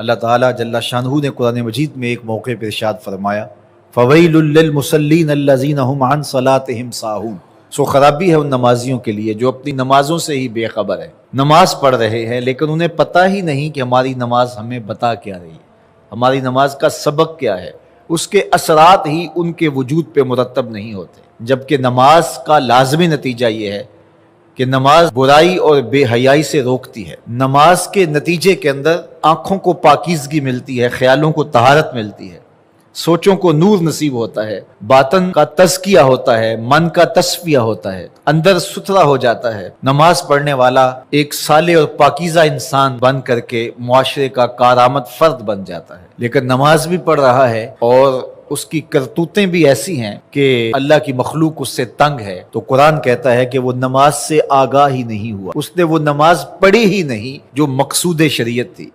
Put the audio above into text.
अल्लाह ताला जल्ला शाहू ने कुरान मजीद में एक मौके पर इर्शाद फरमाया फ़वैलमसलिन अल्लाजीन सलात साहून सो खराबी है उन नमाजियों के लिए जो अपनी नमाजों से ही बेखबर है नमाज पढ़ रहे हैं लेकिन उन्हें पता ही नहीं कि हमारी नमाज हमें बता क्या रही है हमारी नमाज का सबक क्या है उसके असरात ही उनके वजूद पे मुरतब नहीं होते जबकि नमाज का लाजमी नतीजा ये है कि नमाज बुराई और बेहयाई से रोकती है नमाज के नतीजे के अंदर आंखों को पाकिजगी मिलती है ख्यालों को तहारत मिलती है सोचों को नूर नसीब होता है बातन का तस्किया होता है मन का तस्विया होता है अंदर सुथरा हो जाता है नमाज पढ़ने वाला एक साले और पाकिजा इंसान बन करके मुआरे का कारामद फर्द बन जाता है लेकिन नमाज भी पढ़ रहा है और उसकी करतूतें भी ऐसी हैं कि अल्लाह की मखलूक उससे तंग है तो कुरान कहता है कि वो नमाज से आगाह ही नहीं हुआ उसने वो नमाज पढ़ी ही नहीं जो मकसूद शरीयत थी